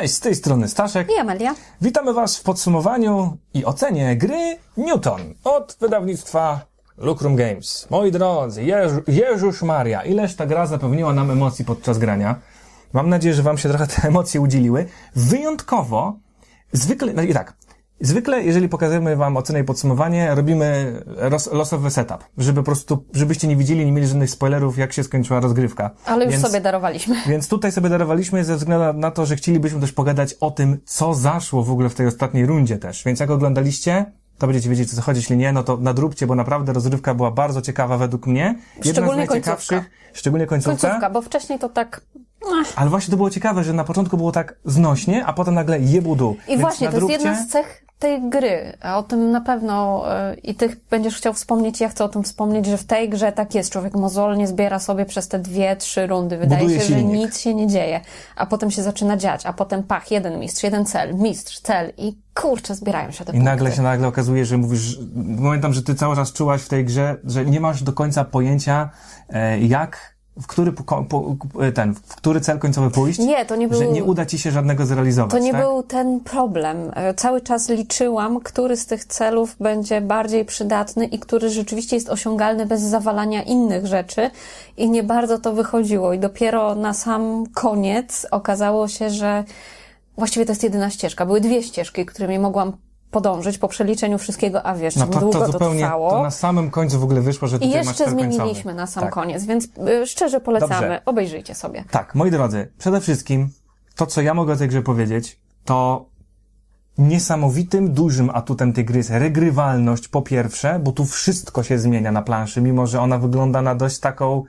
Cześć, z tej strony Staszek i Amelia. Witamy Was w podsumowaniu i ocenie gry Newton od wydawnictwa Lucrum Games. Moi drodzy, Jezu, Jezus Maria, ileż ta gra zapewniła nam emocji podczas grania. Mam nadzieję, że Wam się trochę te emocje udzieliły. Wyjątkowo, zwykle, no i tak, Zwykle, jeżeli pokazujemy Wam ocenę i podsumowanie, robimy los, losowy setup, żeby po prostu, żebyście nie widzieli, nie mieli żadnych spoilerów, jak się skończyła rozgrywka. Ale już więc, sobie darowaliśmy. Więc tutaj sobie darowaliśmy ze względu na to, że chcielibyśmy też pogadać o tym, co zaszło w ogóle w tej ostatniej rundzie też. Więc jak oglądaliście, to będziecie wiedzieć, co zachodzić, Jeśli nie, no to nadróbcie, bo naprawdę rozrywka była bardzo ciekawa według mnie. Jedna szczególnie z końcówka. szczególnie końcówka. Końcówka, bo wcześniej to tak ale właśnie to było ciekawe, że na początku było tak znośnie, a potem nagle je dół. I Więc właśnie, nadróbcie... to jest jedna z cech tej gry, a o tym na pewno yy, i ty będziesz chciał wspomnieć, ja chcę o tym wspomnieć, że w tej grze tak jest, człowiek mozolnie zbiera sobie przez te dwie, trzy rundy, wydaje Buduje się, silnik. że nic się nie dzieje, a potem się zaczyna dziać, a potem pach, jeden mistrz, jeden cel, mistrz, cel i kurczę, zbierają się te I punkty. I nagle się nagle okazuje, że mówisz, pamiętam, że ty cały czas czułaś w tej grze, że nie masz do końca pojęcia, e, jak w który, po, po, ten, w który cel końcowy pójść, nie, to nie był, że nie uda ci się żadnego zrealizować. To nie tak? był ten problem. E, cały czas liczyłam, który z tych celów będzie bardziej przydatny i który rzeczywiście jest osiągalny bez zawalania innych rzeczy i nie bardzo to wychodziło. I dopiero na sam koniec okazało się, że właściwie to jest jedyna ścieżka. Były dwie ścieżki, którymi mogłam podążyć po przeliczeniu wszystkiego, a wiesz, no to, długo to, zupełnie, to trwało. To na samym końcu w ogóle wyszło, że I tutaj I jeszcze zmieniliśmy na sam tak. koniec, więc y, szczerze polecamy. Dobrze. Obejrzyjcie sobie. Tak, moi drodzy, przede wszystkim to, co ja mogę o tej grze powiedzieć, to niesamowitym, dużym atutem tej gry jest regrywalność po pierwsze, bo tu wszystko się zmienia na planszy, mimo że ona wygląda na dość taką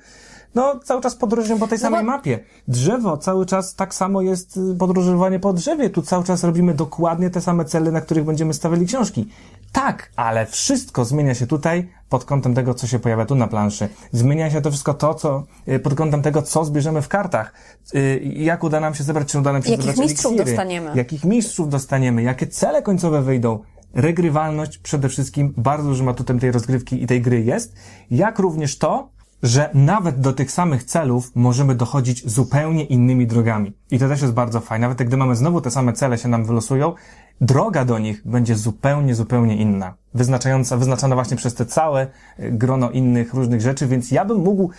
no cały czas podróżują po tej no samej no mapie. Drzewo cały czas tak samo jest y, podróżowanie po drzewie. Tu cały czas robimy dokładnie te same cele, na których będziemy stawiali książki. Tak, ale wszystko zmienia się tutaj pod kątem tego, co się pojawia tu na planszy. Zmienia się to wszystko to, co, y, pod kątem tego, co zbierzemy w kartach. Y, jak uda nam się zebrać, czy uda nam się jakich zebrać Jakich mistrzów eliksiry, dostaniemy. Jakich mistrzów dostaniemy, jakie cele końcowe wyjdą. Regrywalność przede wszystkim bardzo dużym atutem tej rozgrywki i tej gry jest, jak również to, że nawet do tych samych celów możemy dochodzić zupełnie innymi drogami. I to też jest bardzo fajne. Nawet gdy mamy znowu te same cele się nam wylosują, droga do nich będzie zupełnie, zupełnie inna. Wyznaczająca, wyznaczana właśnie przez te całe e, grono innych różnych rzeczy, więc ja bym mógł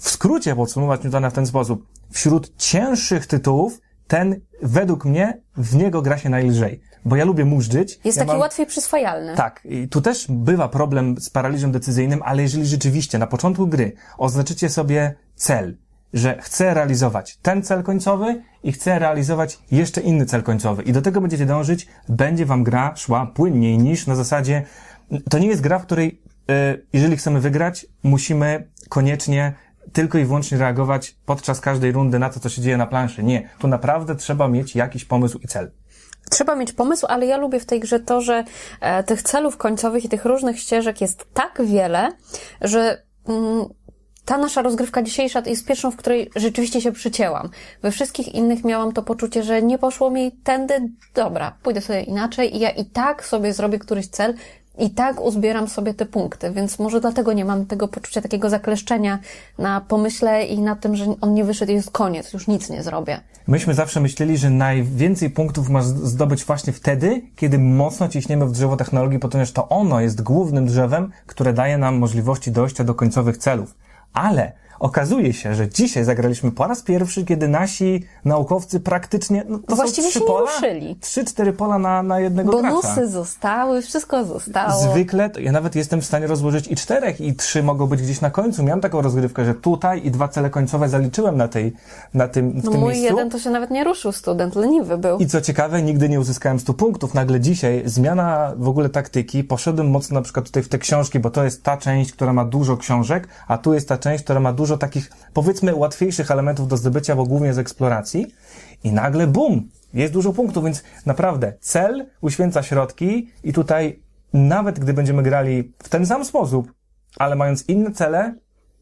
w skrócie podsumować Newtona w ten sposób. Wśród cięższych tytułów ten według mnie w niego gra się najlżej bo ja lubię mużdżyć. Jest ja taki mam... łatwiej przyswajalny. Tak. I tu też bywa problem z paraliżem decyzyjnym, ale jeżeli rzeczywiście na początku gry oznaczycie sobie cel, że chcę realizować ten cel końcowy i chcę realizować jeszcze inny cel końcowy i do tego będziecie dążyć, będzie wam gra szła płynniej niż na zasadzie to nie jest gra, w której y, jeżeli chcemy wygrać, musimy koniecznie tylko i wyłącznie reagować podczas każdej rundy na to, co się dzieje na planszy. Nie, tu naprawdę trzeba mieć jakiś pomysł i cel trzeba mieć pomysł, ale ja lubię w tej grze to, że e, tych celów końcowych i tych różnych ścieżek jest tak wiele, że mm, ta nasza rozgrywka dzisiejsza jest pierwszą, w której rzeczywiście się przycięłam. We wszystkich innych miałam to poczucie, że nie poszło mi tędy, dobra, pójdę sobie inaczej i ja i tak sobie zrobię któryś cel, i tak uzbieram sobie te punkty, więc może dlatego nie mam tego poczucia takiego zakleszczenia na pomyśle i na tym, że on nie wyszedł, jest koniec, już nic nie zrobię. Myśmy zawsze myśleli, że najwięcej punktów masz zdobyć właśnie wtedy, kiedy mocno ciśniemy w drzewo technologii, ponieważ to ono jest głównym drzewem, które daje nam możliwości dojścia do końcowych celów. Ale Okazuje się, że dzisiaj zagraliśmy po raz pierwszy, kiedy nasi naukowcy praktycznie. No to Właściwie trzy się pola, ruszyli. Trzy, cztery pola na, na jednego Bonusy traka. zostały, wszystko zostało. Zwykle ja nawet jestem w stanie rozłożyć i czterech, i trzy mogą być gdzieś na końcu. Miałem taką rozgrywkę, że tutaj i dwa cele końcowe zaliczyłem na, tej, na tym, w no tym mój miejscu. jeden to się nawet nie ruszył, student leniwy był. I co ciekawe, nigdy nie uzyskałem 100 punktów. Nagle dzisiaj zmiana w ogóle taktyki. Poszedłem mocno na przykład tutaj w te książki, bo to jest ta część, która ma dużo książek, a tu jest ta część, która ma dużo dużo takich, powiedzmy, łatwiejszych elementów do zdobycia, bo głównie z eksploracji. I nagle bum! Jest dużo punktów, więc naprawdę cel uświęca środki i tutaj nawet gdy będziemy grali w ten sam sposób, ale mając inne cele,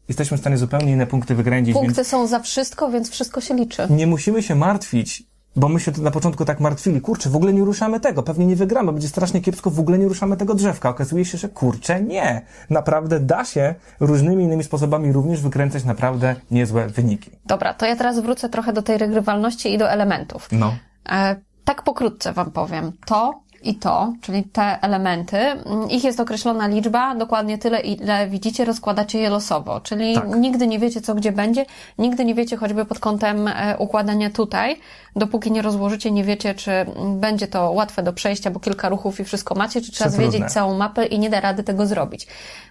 jesteśmy w stanie zupełnie inne punkty wygrędzić. Punkty więc... są za wszystko, więc wszystko się liczy. Nie musimy się martwić, bo my się na początku tak martwili, kurczę, w ogóle nie ruszamy tego, pewnie nie wygramy, będzie strasznie kiepsko, w ogóle nie ruszamy tego drzewka. Okazuje się, że kurczę, nie. Naprawdę da się różnymi innymi sposobami również wykręcać naprawdę niezłe wyniki. Dobra, to ja teraz wrócę trochę do tej regrywalności i do elementów. No. E, tak pokrótce Wam powiem. To i to, czyli te elementy, mm, ich jest określona liczba, dokładnie tyle, ile widzicie, rozkładacie je losowo, czyli tak. nigdy nie wiecie, co gdzie będzie, nigdy nie wiecie choćby pod kątem e, układania tutaj, dopóki nie rozłożycie, nie wiecie, czy będzie to łatwe do przejścia, bo kilka ruchów i wszystko macie, czy trzeba zwiedzić całą mapę i nie da rady tego zrobić.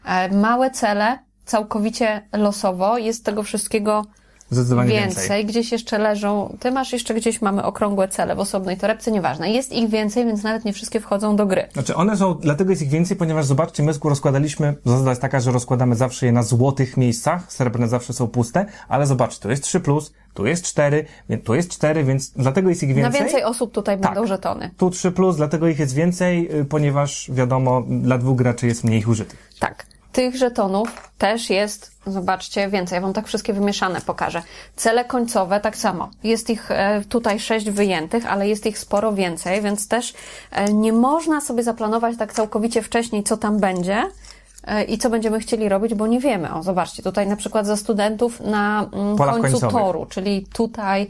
E, małe cele, całkowicie losowo, jest tego wszystkiego Zdecydowanie więcej. więcej. Gdzieś jeszcze leżą, ty masz jeszcze gdzieś, mamy okrągłe cele w osobnej torebce, nieważne. Jest ich więcej, więc nawet nie wszystkie wchodzą do gry. Znaczy one są, dlatego jest ich więcej, ponieważ zobaczcie, my rozkładaliśmy, zasada jest taka, że rozkładamy zawsze je na złotych miejscach, srebrne zawsze są puste, ale zobaczcie, tu jest 3+, plus, tu jest 4, tu jest 4, więc dlatego jest ich więcej. Na więcej osób tutaj tak. będą żetony. Tu 3+, plus, dlatego ich jest więcej, y, ponieważ wiadomo, dla dwóch graczy jest mniej ich użytych. Tak tych żetonów też jest, zobaczcie, więcej. Ja Wam tak wszystkie wymieszane pokażę. Cele końcowe tak samo. Jest ich e, tutaj sześć wyjętych, ale jest ich sporo więcej, więc też e, nie można sobie zaplanować tak całkowicie wcześniej, co tam będzie e, i co będziemy chcieli robić, bo nie wiemy. O, zobaczcie, tutaj na przykład za studentów na mm, Polach końcu końcowych. toru, czyli tutaj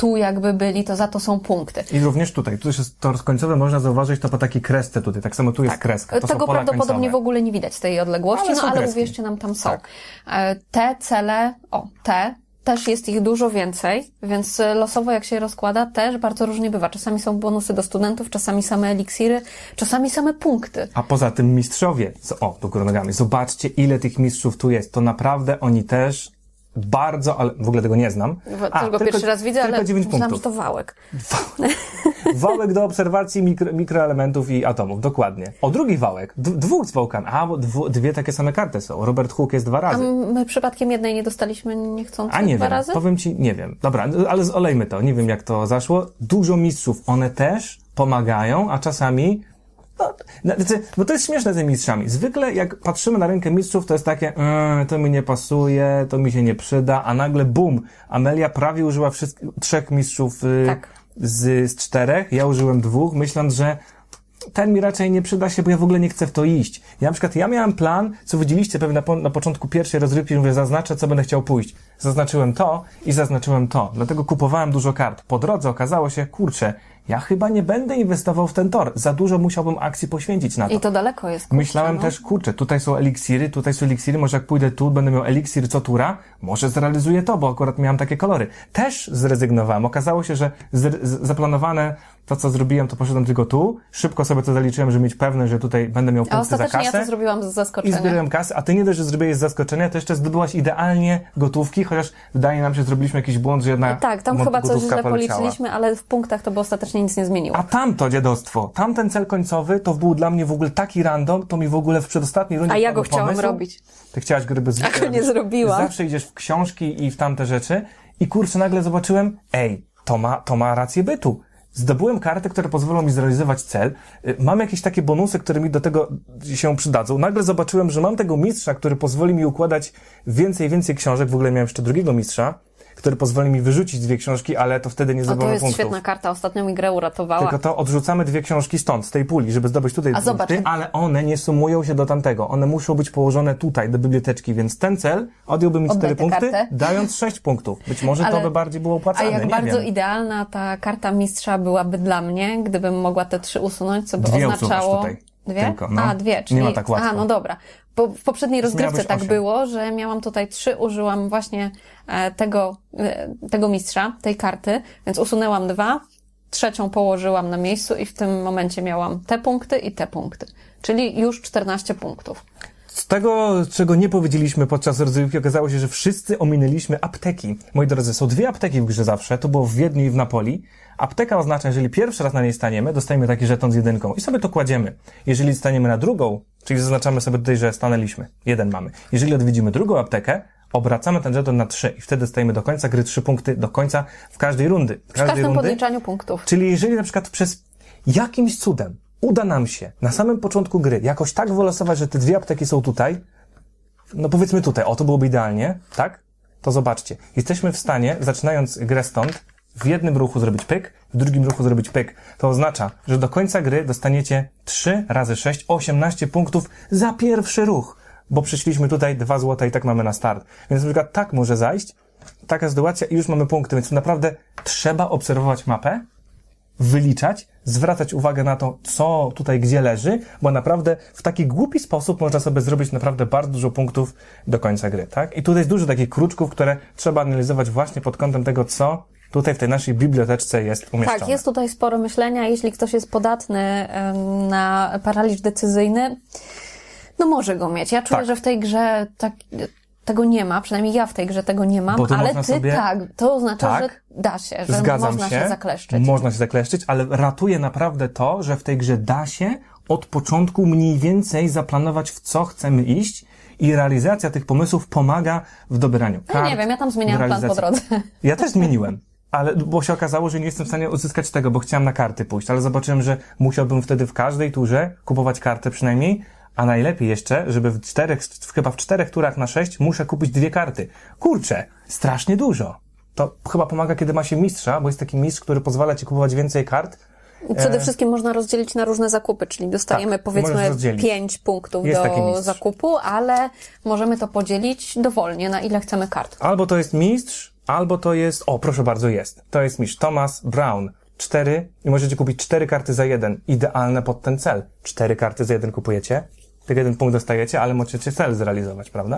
tu jakby byli, to za to są punkty. I również tutaj. Tu też jest tor końcowy, można zauważyć to po takiej kresce tutaj. Tak samo tu jest tak. kreska. To Tego prawdopodobnie końcowe. w ogóle nie widać tej odległości, ale no ale uwierzcie nam, tam są. Tak. E, te cele, o, te, też jest ich dużo więcej, więc e, losowo jak się rozkłada też bardzo różnie bywa. Czasami są bonusy do studentów, czasami same eliksiry, czasami same punkty. A poza tym mistrzowie, o, tu góry nogami, zobaczcie ile tych mistrzów tu jest. To naprawdę oni też bardzo, ale w ogóle tego nie znam. No a, tylko, pierwszy raz widzę, tylko ale 9 myślałam, punktów. że to wałek. Wałek do obserwacji mikro, mikroelementów i atomów, dokładnie. O drugi wałek, dwóch z wałkami. A, bo dwie takie same karty są. Robert Hooke jest dwa razy. A my przypadkiem jednej nie dostaliśmy nie chcąc A nie dwa wiem, razy? powiem ci, nie wiem. Dobra, no, ale olejmy to, nie wiem jak to zaszło. Dużo mistrzów, one też pomagają, a czasami no, no, znaczy, bo to jest śmieszne z tymi mistrzami. Zwykle jak patrzymy na rynkę mistrzów, to jest takie, mmm, to mi nie pasuje, to mi się nie przyda, a nagle bum, Amelia prawie użyła wszystkich, trzech mistrzów y, tak. z, z czterech, ja użyłem dwóch, myśląc, że ten mi raczej nie przyda się, bo ja w ogóle nie chcę w to iść. Ja na przykład, ja miałem plan, co widzieliście pewnie na, po, na początku pierwszej rozrywki, mówię, zaznaczę, co będę chciał pójść. Zaznaczyłem to i zaznaczyłem to. Dlatego kupowałem dużo kart. Po drodze okazało się, kurczę, ja chyba nie będę inwestował w ten tor. Za dużo musiałbym akcji poświęcić na to. I to daleko jest. Kurczę, Myślałem no. też, kurczę, tutaj są eliksiry, tutaj są eliksiry, może jak pójdę tu, będę miał eliksir co tura, może zrealizuję to, bo akurat miałem takie kolory. Też zrezygnowałem. Okazało się, że zaplanowane to, co zrobiłem, to poszedłem tylko tu, szybko sobie to zaliczyłem, żeby mieć pewność, że tutaj będę miał punkty a za kasę. ja to zrobiłam z zaskoczenia. I zbierałem kasę, a ty nie dość, że zrobiłeś z zaskoczenia, to jeszcze zdobyłaś idealnie gotówki, chociaż wydaje nam się, zrobiliśmy jakiś błąd, że jedna no Tak, tam chyba coś źle policzyliśmy, ale w punktach to by ostatecznie nic nie zmieniło. A tamto dziadostwo, tamten cel końcowy, to był dla mnie w ogóle taki random, to mi w ogóle w przedostatniej rundzie A ja go chciałam pomysł. robić. Ty chciałaś gryby robić. A go nie zrobiłam. Zawsze idziesz w książki i w tamte rzeczy i kurczę, nagle zobaczyłem, ej, to ma, to ma rację bytu Zdobyłem karty, które pozwolą mi zrealizować cel. Y, mam jakieś takie bonusy, które mi do tego się przydadzą. Nagle zobaczyłem, że mam tego mistrza, który pozwoli mi układać więcej, więcej książek. W ogóle miałem jeszcze drugiego mistrza który pozwoli mi wyrzucić dwie książki, ale to wtedy nie zdobędę punktów. to jest punktów. świetna karta, ostatnio mi grę uratowała. Tylko to odrzucamy dwie książki stąd, z tej puli, żeby zdobyć tutaj A zobacz, punkty, ale one nie sumują się do tamtego. One muszą być położone tutaj, do biblioteczki, więc ten cel odjąłby mi cztery punkty, kartę. dając sześć punktów. Być może ale, to by bardziej było opłacalne, A jak bardzo wiem. idealna ta karta mistrza byłaby dla mnie, gdybym mogła te trzy usunąć, co by dwie oznaczało... Dwie? Tylko, no. A, dwie, czyli... Nie ma tak łatwo. A, no dobra w poprzedniej rozgrywce tak 8. było, że miałam tutaj trzy, użyłam właśnie e, tego, e, tego mistrza, tej karty, więc usunęłam dwa, trzecią położyłam na miejscu i w tym momencie miałam te punkty i te punkty, czyli już 14 punktów. Z tego, czego nie powiedzieliśmy podczas rozrywki, okazało się, że wszyscy ominęliśmy apteki. Moi drodzy, są dwie apteki w grze zawsze, to było w Wiedniu i w Napoli. Apteka oznacza, jeżeli pierwszy raz na niej staniemy, dostajemy taki żeton z jedynką i sobie to kładziemy. Jeżeli staniemy na drugą, czyli zaznaczamy sobie tutaj, że stanęliśmy, jeden mamy. Jeżeli odwiedzimy drugą aptekę, obracamy ten żeton na trzy i wtedy stajemy do końca gry trzy punkty do końca w każdej rundy. W, każdej każdym rundy. podliczaniu punktów. Czyli jeżeli na przykład przez jakimś cudem uda nam się na samym początku gry jakoś tak wylosować, że te dwie apteki są tutaj, no powiedzmy tutaj, o to byłoby idealnie, tak? To zobaczcie. Jesteśmy w stanie, zaczynając grę stąd, w jednym ruchu zrobić pyk, w drugim ruchu zrobić pyk. To oznacza, że do końca gry dostaniecie 3 razy 6, 18 punktów za pierwszy ruch, bo przyszliśmy tutaj 2 złota i tak mamy na start. Więc na przykład tak może zajść, taka sytuacja i już mamy punkty, więc naprawdę trzeba obserwować mapę, wyliczać, zwracać uwagę na to, co tutaj gdzie leży, bo naprawdę w taki głupi sposób można sobie zrobić naprawdę bardzo dużo punktów do końca gry, tak? I tutaj jest dużo takich kruczków, które trzeba analizować właśnie pod kątem tego, co tutaj w tej naszej biblioteczce jest umieszczone. Tak, jest tutaj sporo myślenia, jeśli ktoś jest podatny na paraliż decyzyjny, no może go mieć. Ja czuję, tak. że w tej grze tak, tego nie ma, przynajmniej ja w tej grze tego nie mam, ale ty sobie... tak, to oznacza, tak, że da się, że zgadzam można się, się zakleszczyć. Można się zakleszczyć, ale ratuje naprawdę to, że w tej grze da się od początku mniej więcej zaplanować, w co chcemy iść i realizacja tych pomysłów pomaga w dobraniu. Kart, no nie wiem, ja tam zmieniałam plan po drodze. Ja też zmieniłem. Ale, bo się okazało, że nie jestem w stanie uzyskać tego, bo chciałem na karty pójść, ale zobaczyłem, że musiałbym wtedy w każdej turze kupować kartę przynajmniej, a najlepiej jeszcze, żeby w czterech, chyba w czterech turach na sześć muszę kupić dwie karty. Kurczę, strasznie dużo. To chyba pomaga, kiedy ma się mistrza, bo jest taki mistrz, który pozwala ci kupować więcej kart, Przede e, wszystkim można rozdzielić na różne zakupy, czyli dostajemy tak, powiedzmy pięć punktów jest do zakupu, ale możemy to podzielić dowolnie, na ile chcemy kart. Albo to jest mistrz, albo to jest. O, proszę bardzo, jest. To jest mistrz Thomas Brown. Cztery i możecie kupić cztery karty za jeden. Idealne pod ten cel. Cztery karty za jeden kupujecie ten jeden punkt dostajecie, ale możecie cel zrealizować, prawda?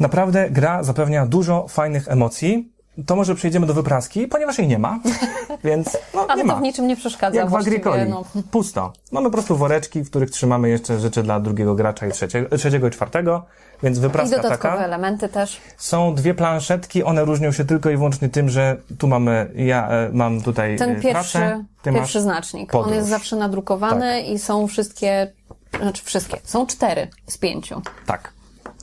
Naprawdę gra zapewnia dużo fajnych emocji, to może przejdziemy do wypraski, ponieważ jej nie ma, więc no, nie ma. to w niczym nie przeszkadza. Jak w Agricoli, no. pusto. Mamy po prostu woreczki, w których trzymamy jeszcze rzeczy dla drugiego gracza i trzeciego, trzeciego i czwartego, więc wypraska I dodatkowe taka. elementy też. Są dwie planszetki, one różnią się tylko i wyłącznie tym, że tu mamy, ja e, mam tutaj Ten e, pierwszy, pierwszy znacznik, podróż. on jest zawsze nadrukowany tak. i są wszystkie znaczy wszystkie. Są cztery z pięciu. Tak.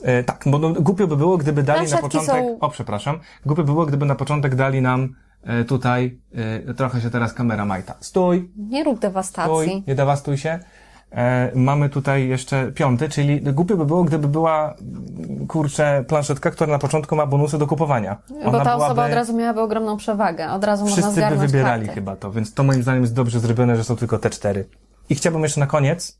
E, tak, bo no, głupio by było, gdyby dali na początek... Są... O, przepraszam. Głupio by było, gdyby na początek dali nam e, tutaj... E, trochę się teraz kamera majta. Stój! Nie rób dewastacji. Stój, nie dewastuj się. E, mamy tutaj jeszcze piąty, czyli głupio by było, gdyby była, kurczę, planszetka, która na początku ma bonusy do kupowania. Bo Ona ta osoba byłaby... od razu miałaby ogromną przewagę. Od razu Wszyscy można by wybierali karty. chyba to, więc to moim zdaniem jest dobrze zrobione, że są tylko te cztery. I chciałbym jeszcze na koniec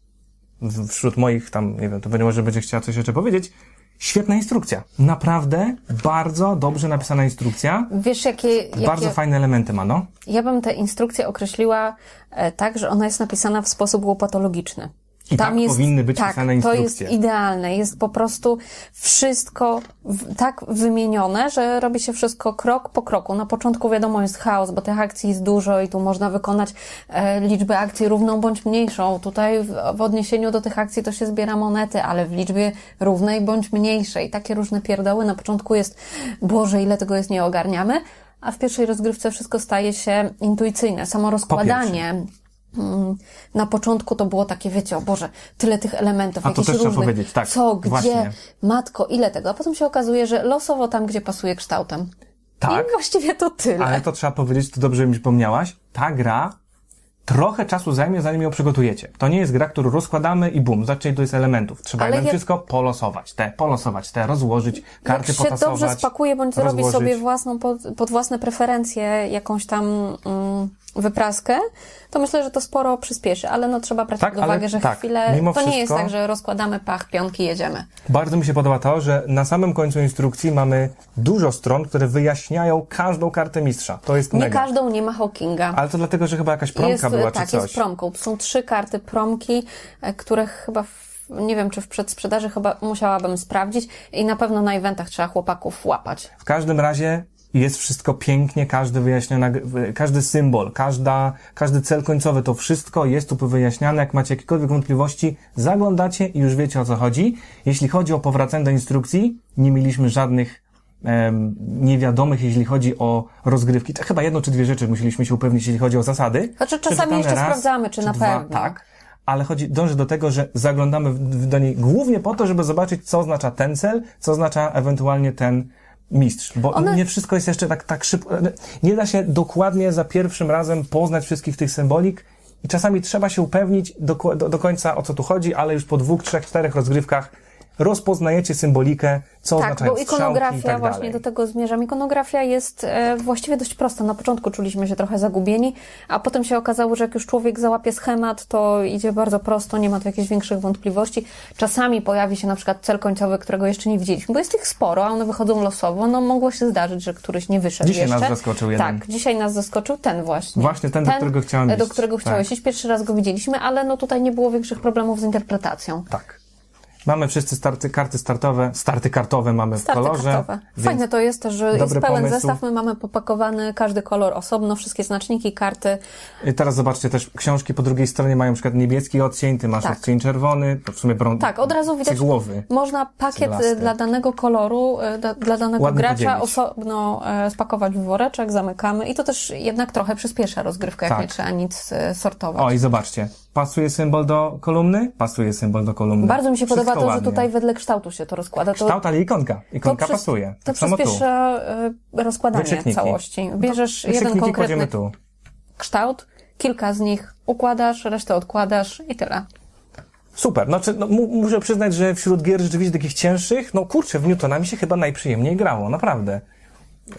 wśród moich tam, nie wiem, to będzie może będzie chciała coś jeszcze powiedzieć, Świetna instrukcja. Naprawdę bardzo dobrze napisana instrukcja. Wiesz, jakie. jakie... Bardzo fajne elementy ma, no? Ja bym tę instrukcję określiła e, tak, że ona jest napisana w sposób łopatologiczny. I tam tak jest, powinny być tak, pisane instrukcje. to jest idealne. Jest po prostu wszystko w, tak wymienione, że robi się wszystko krok po kroku. Na początku wiadomo jest chaos, bo tych akcji jest dużo i tu można wykonać e, liczbę akcji równą bądź mniejszą. Tutaj w, w odniesieniu do tych akcji to się zbiera monety, ale w liczbie równej bądź mniejszej. Takie różne pierdoły. Na początku jest, Boże, ile tego jest, nie ogarniamy. A w pierwszej rozgrywce wszystko staje się intuicyjne. Samo rozkładanie. Mm, na początku to było takie, wiecie, o Boże, tyle tych elementów, a jakichś różnych, tak, co, gdzie, właśnie. matko, ile tego, a potem się okazuje, że losowo tam, gdzie pasuje kształtem. Tak. I właściwie to tyle. Ale to trzeba powiedzieć, to dobrze mi przypomniałaś, ta gra trochę czasu zajmie, zanim ją przygotujecie. To nie jest gra, którą rozkładamy i bum, zacznie to jest elementów. Trzeba je... wszystko polosować, te, polosować, te, rozłożyć, karty Jak potasować. się dobrze spakuje, bądź zrobi sobie własną, pod, pod własne preferencje jakąś tam mm, wypraskę, to myślę, że to sporo przyspieszy, ale no trzeba brać tak, pod uwagę, że tak, chwilę, to wszystko, nie jest tak, że rozkładamy pach, pionki, jedziemy. Bardzo mi się podoba to, że na samym końcu instrukcji mamy dużo stron, które wyjaśniają każdą kartę mistrza. To jest Nie mega. każdą nie ma Hawkinga. Ale to dlatego, że chyba jakaś promka jest, była, e, tak, czy coś. jest promką. Są trzy karty promki, e, które chyba nie wiem, czy w przedsprzedaży chyba musiałabym sprawdzić i na pewno na eventach trzeba chłopaków łapać. W każdym razie jest wszystko pięknie, każdy wyjaśniony, każdy symbol, każda, każdy cel końcowy, to wszystko jest tu wyjaśniane. Jak macie jakiekolwiek wątpliwości, zaglądacie i już wiecie o co chodzi. Jeśli chodzi o powracanie do instrukcji, nie mieliśmy żadnych niewiadomych, jeśli chodzi o rozgrywki. To chyba jedno czy dwie rzeczy musieliśmy się upewnić, jeśli chodzi o zasady. Znaczy czasami jeszcze raz, sprawdzamy, czy, czy na dwa, pewno. Tak, ale chodzi, dąży do tego, że zaglądamy do niej głównie po to, żeby zobaczyć, co oznacza ten cel, co oznacza ewentualnie ten mistrz, bo One... nie wszystko jest jeszcze tak, tak szybko. Nie da się dokładnie za pierwszym razem poznać wszystkich tych symbolik i czasami trzeba się upewnić do, do, do końca, o co tu chodzi, ale już po dwóch, trzech, czterech rozgrywkach rozpoznajecie symbolikę, co tak, oznaczają bo ikonografia, i tak właśnie do tego zmierzam. Ikonografia jest e, właściwie dość prosta. Na początku czuliśmy się trochę zagubieni, a potem się okazało, że jak już człowiek załapie schemat, to idzie bardzo prosto, nie ma tu jakichś większych wątpliwości. Czasami pojawi się na przykład cel końcowy, którego jeszcze nie widzieliśmy, bo jest ich sporo, a one wychodzą losowo. No mogło się zdarzyć, że któryś nie wyszedł Dzisiaj jeszcze. nas zaskoczył jeden. Tak, dzisiaj nas zaskoczył ten właśnie. Właśnie ten, ten do którego chciałem e, iść. Do którego chciałeś tak. iść. Pierwszy raz go widzieliśmy, ale no tutaj nie było większych problemów z interpretacją. Tak. Mamy wszyscy starty, karty startowe, starty kartowe mamy starty w kolorze. Kartowe. Fajne to jest też, że jest pełen pomysł. zestaw, my mamy popakowany każdy kolor osobno, wszystkie znaczniki, karty. I teraz zobaczcie, też książki po drugiej stronie mają np. niebieski odcień, ty masz tak. odcień czerwony, to w sumie brąz. Tak, od razu widać, można pakiet e, dla danego koloru, e, da, dla danego gracza podzielić. osobno e, spakować w woreczek, zamykamy i to też jednak trochę przyspiesza rozgrywkę, jak tak. nie trzeba nic sortować. O i zobaczcie, Pasuje symbol do kolumny? Pasuje symbol do kolumny. Bardzo mi się Wszystko podoba to, ładnie. że tutaj wedle kształtu się to rozkłada. To, Kształt, ale ikonka. Ikonka to pasuje. To przyspiesza tak tu. E, rozkładanie całości. No Bierzesz jeden konkretny tu. kształt, kilka z nich układasz, resztę odkładasz i tyle. Super. No, no, muszę przyznać, że wśród gier rzeczywiście takich cięższych, no kurczę, w Newtona mi się chyba najprzyjemniej grało, naprawdę.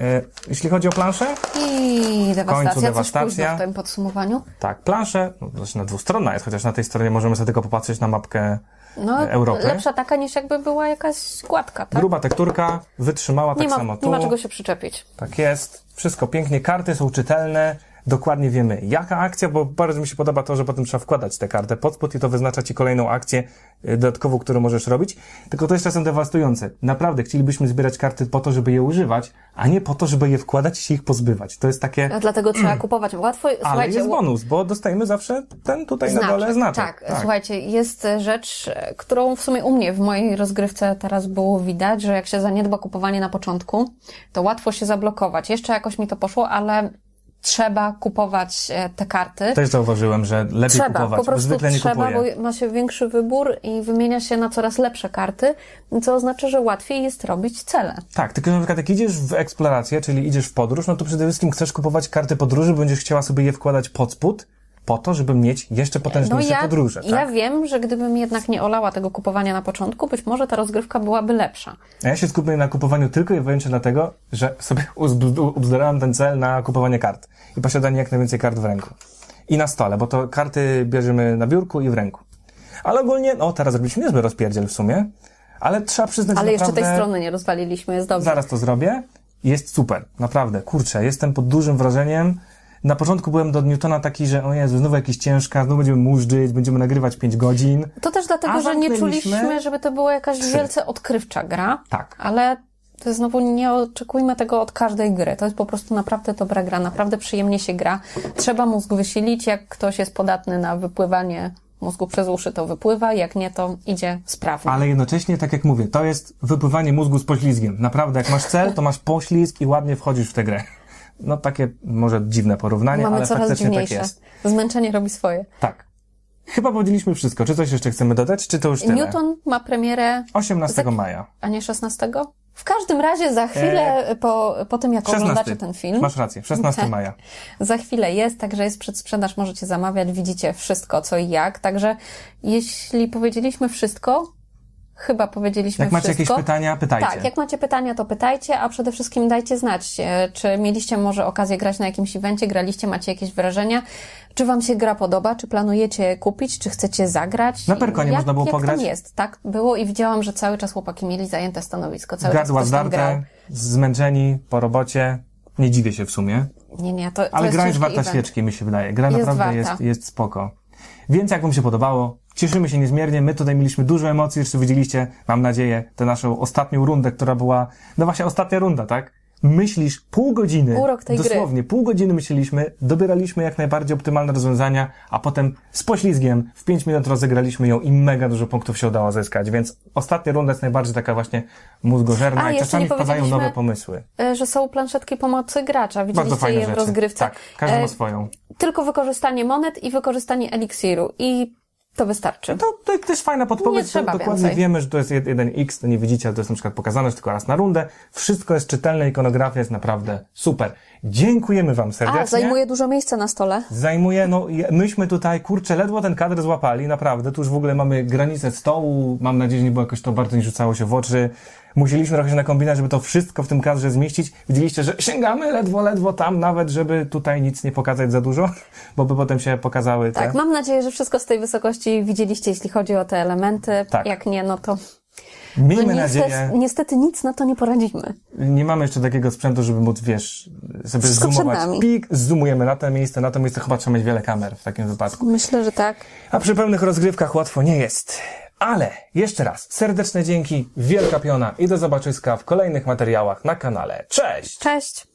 E, jeśli chodzi o planszę? I dewastacja. Końcu dewastacja. w tym podsumowaniu. Tak, planszę, no, znaczy na dwustronna jest, chociaż na tej stronie możemy sobie tylko popatrzeć na mapkę no, e, Europy. lepsza taka niż jakby była jakaś gładka. tak? Gruba tekturka, wytrzymała nie tak ma, samo tu. Nie ma czego się przyczepić. Tak jest, wszystko pięknie, karty są czytelne, dokładnie wiemy, jaka akcja, bo bardzo mi się podoba to, że potem trzeba wkładać tę kartę pod spód i to wyznacza ci kolejną akcję y, dodatkową, którą możesz robić. Tylko to jest czasem dewastujące. Naprawdę, chcielibyśmy zbierać karty po to, żeby je używać, a nie po to, żeby je wkładać i się ich pozbywać. To jest takie... A dlatego trzeba mm. kupować łatwo. Słuchajcie, Ale jest bonus, bo dostajemy zawsze ten tutaj znaczek, na dole znaczek. Tak, tak, słuchajcie, jest e, rzecz, e, którą w sumie u mnie w mojej rozgrywce teraz było widać, że jak się zaniedba kupowanie na początku, to łatwo się zablokować. Jeszcze jakoś mi to poszło, ale trzeba kupować e, te karty. Też zauważyłem, że lepiej trzeba, kupować, po prostu bo zwykle nie trzeba, kupuję. bo ma się większy wybór i wymienia się na coraz lepsze karty, co oznacza, że łatwiej jest robić cele. Tak, tylko na przykład jak idziesz w eksplorację, czyli idziesz w podróż, no to przede wszystkim chcesz kupować karty podróży, bo będziesz chciała sobie je wkładać pod spód, po to, żeby mieć jeszcze no potężniejsze no ja, podróże. Tak? Ja wiem, że gdybym jednak nie olała tego kupowania na początku, być może ta rozgrywka byłaby lepsza. ja się skupię na kupowaniu tylko i wyłącznie dlatego, że sobie ubzdurałem ten cel na kupowanie kart i posiadanie jak najwięcej kart w ręku. I na stole, bo to karty bierzemy na biurku i w ręku. Ale ogólnie, no teraz robiliśmy niezły rozpierdziel w sumie, ale trzeba przyznać, Ale jeszcze naprawdę, tej strony nie rozwaliliśmy, jest dobrze. Zaraz to zrobię. Jest super, naprawdę. Kurczę, jestem pod dużym wrażeniem na początku byłem do Newtona taki, że o Jezu, znowu jakiś ciężka, znowu będziemy mużdżyć, będziemy nagrywać 5 godzin. To też dlatego, że nie czuliśmy, żeby to była jakaś wielce odkrywcza gra. Tak. Ale to znowu nie oczekujmy tego od każdej gry. To jest po prostu naprawdę dobra gra, naprawdę przyjemnie się gra. Trzeba mózg wysilić, jak ktoś jest podatny na wypływanie mózgu przez uszy, to wypływa, jak nie, to idzie sprawnie. Ale jednocześnie, tak jak mówię, to jest wypływanie mózgu z poślizgiem. Naprawdę, jak masz cel, to masz poślizg i ładnie wchodzisz w tę grę. No takie może dziwne porównanie, Mamy ale coraz faktycznie tak dziwniejsze. tak jest. Zmęczenie robi swoje. Tak. Chyba powiedzieliśmy wszystko. Czy coś jeszcze chcemy dodać, czy to już tyle? Newton ma premierę... 18 za... maja. A nie 16? W każdym razie za e, chwilę, eee, po, po tym jak 16. oglądacie ten film... Masz rację, 16 tak. maja. za chwilę jest, także jest przedsprzedaż, możecie zamawiać, widzicie wszystko, co i jak. Także jeśli powiedzieliśmy wszystko, Chyba powiedzieliśmy Jak macie wszystko. jakieś pytania, pytajcie. Tak, jak macie pytania, to pytajcie, a przede wszystkim dajcie znać, e, czy mieliście może okazję grać na jakimś evencie, graliście, macie jakieś wrażenia, czy wam się gra podoba, czy planujecie kupić, czy chcecie zagrać. Na Perkonie jak, można było jak pograć. Tam jest, tak było i widziałam, że cały czas chłopaki mieli zajęte stanowisko. Cały czas zdarte, zmęczeni po robocie. Nie dziwię się w sumie. Nie, nie, to, to Ale gra jest warta event. świeczki, mi się wydaje. Gra jest naprawdę jest, jest spoko. Więc jak wam się podobało, Cieszymy się niezmiernie, my tutaj mieliśmy dużo emocji, jeszcze widzieliście, mam nadzieję, tę naszą ostatnią rundę, która była, no właśnie ostatnia runda, tak? Myślisz pół godziny, Urok tej dosłownie gry. pół godziny myśleliśmy, dobieraliśmy jak najbardziej optymalne rozwiązania, a potem z poślizgiem w pięć minut rozegraliśmy ją i mega dużo punktów się udało zyskać, więc ostatnia runda jest najbardziej taka właśnie mózgożerna a, i czasami wpadają nowe pomysły. E, że są planszetki pomocy gracza, widzieliście Bardzo fajne je w rzeczy. rozgrywce. Tak, każdy ma e, swoją. Tylko wykorzystanie monet i wykorzystanie eliksiru i to wystarczy. To, to jest fajna podpowiedź. Nie trzeba dokładnie więcej. wiemy, że to jest jeden x to nie widzicie, ale to jest na przykład pokazane tylko raz na rundę. Wszystko jest czytelne, ikonografia jest naprawdę super. Dziękujemy Wam serdecznie. A, zajmuje dużo miejsca na stole. Zajmuje, no myśmy tutaj, kurczę, ledwo ten kadr złapali, naprawdę. Tu już w ogóle mamy granicę stołu, mam nadzieję, że nie było jakoś to bardzo nie rzucało się w oczy musieliśmy trochę się nakombinać, żeby to wszystko w tym kadrze zmieścić. Widzieliście, że sięgamy ledwo, ledwo tam, nawet żeby tutaj nic nie pokazać za dużo, bo by potem się pokazały te... Tak, mam nadzieję, że wszystko z tej wysokości widzieliście, jeśli chodzi o te elementy. Tak. Jak nie, no to... Miejmy no niestety, nadzieję. Niestety nic na to nie poradzimy. Nie mamy jeszcze takiego sprzętu, żeby móc, wiesz, sobie Wszystko zoomować pik, zoomujemy na to miejsce, na to miejsce chyba trzeba mieć wiele kamer w takim wypadku. Myślę, że tak. A przy pełnych rozgrywkach łatwo nie jest. Ale jeszcze raz serdeczne dzięki, wielka piona i do zobaczyska w kolejnych materiałach na kanale. Cześć! Cześć!